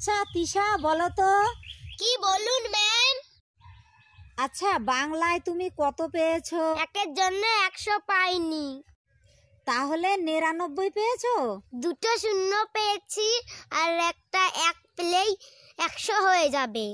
আচ্ছা তিশা বলো তো কি বলুন ম্যাম আচ্ছা বাংলায় তুমি কত পেয়েছো একের জন্য একশো পাইনি তাহলে নিরানব্বই পেয়েছো দুটো শূন্য পেয়েছি আর একটা এক প্লেই একশো হয়ে যাবে